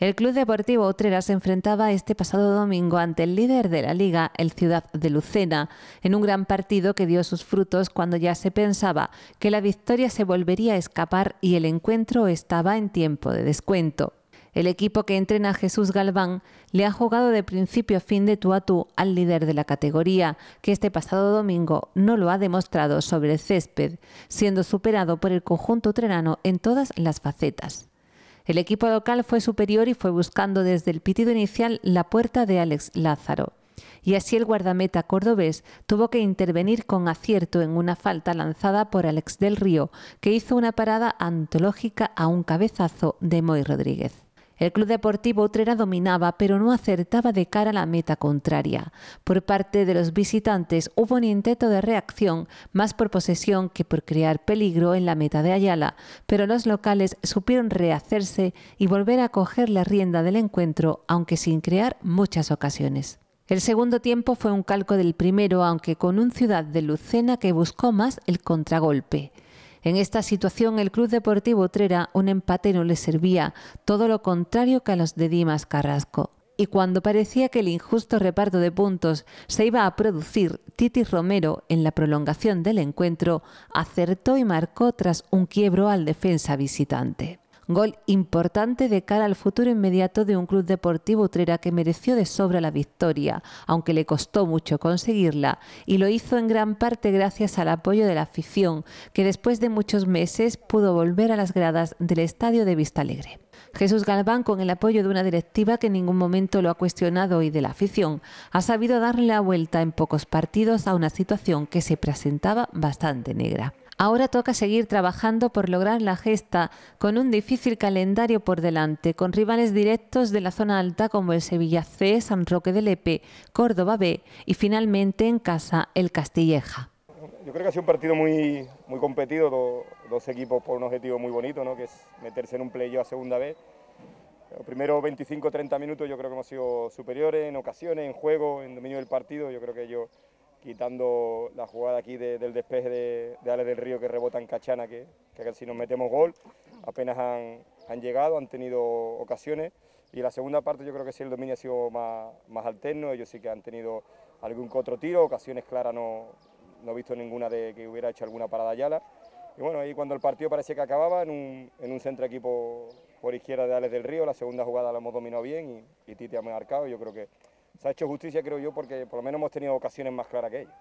El Club Deportivo Utrera se enfrentaba este pasado domingo ante el líder de la liga, el Ciudad de Lucena, en un gran partido que dio sus frutos cuando ya se pensaba que la victoria se volvería a escapar y el encuentro estaba en tiempo de descuento. El equipo que entrena Jesús Galván le ha jugado de principio a fin de tú a tú al líder de la categoría, que este pasado domingo no lo ha demostrado sobre el césped, siendo superado por el conjunto trenano en todas las facetas. El equipo local fue superior y fue buscando desde el pitido inicial la puerta de Alex Lázaro. Y así el guardameta cordobés tuvo que intervenir con acierto en una falta lanzada por Alex del Río, que hizo una parada antológica a un cabezazo de Moy Rodríguez. El Club Deportivo Utrera dominaba, pero no acertaba de cara a la meta contraria. Por parte de los visitantes hubo un intento de reacción más por posesión que por crear peligro en la meta de Ayala, pero los locales supieron rehacerse y volver a coger la rienda del encuentro, aunque sin crear muchas ocasiones. El segundo tiempo fue un calco del primero, aunque con un Ciudad de Lucena que buscó más el contragolpe. En esta situación el Club Deportivo Utrera un empate no le servía, todo lo contrario que a los de Dimas Carrasco. Y cuando parecía que el injusto reparto de puntos se iba a producir, Titi Romero, en la prolongación del encuentro, acertó y marcó tras un quiebro al defensa visitante. Gol importante de cara al futuro inmediato de un club deportivo Utrera que mereció de sobra la victoria, aunque le costó mucho conseguirla, y lo hizo en gran parte gracias al apoyo de la afición, que después de muchos meses pudo volver a las gradas del estadio de Vista Alegre. Jesús Galván, con el apoyo de una directiva que en ningún momento lo ha cuestionado y de la afición, ha sabido darle la vuelta en pocos partidos a una situación que se presentaba bastante negra. Ahora toca seguir trabajando por lograr la gesta, con un difícil calendario por delante, con rivales directos de la zona alta como el Sevilla C, San Roque de Lepe, Córdoba B y finalmente en casa el Castilleja. Yo creo que ha sido un partido muy, muy competido, dos equipos por un objetivo muy bonito, ¿no? que es meterse en un playo a segunda vez. Los primeros 25-30 minutos yo creo que hemos sido superiores en ocasiones, en juego, en dominio del partido. Yo creo que ellos quitando la jugada aquí del despeje de, de Ale del Río que rebota en Cachana, que, que si nos metemos gol, apenas han, llegado, han tenido ocasiones. Y la segunda parte yo creo que sí el dominio ha sido más, más alterno, ellos sí que han tenido algún otro tiro, ocasiones claras no, no he visto ninguna de que hubiera hecho alguna parada yala Y bueno, ahí cuando el partido parecía que acababa, en un, en centro equipo por izquierda de Alex del Río, la segunda jugada la hemos dominado bien y, y Titi ha marcado. Yo creo que se ha hecho justicia, creo yo, porque por lo menos hemos tenido ocasiones más claras que ellos.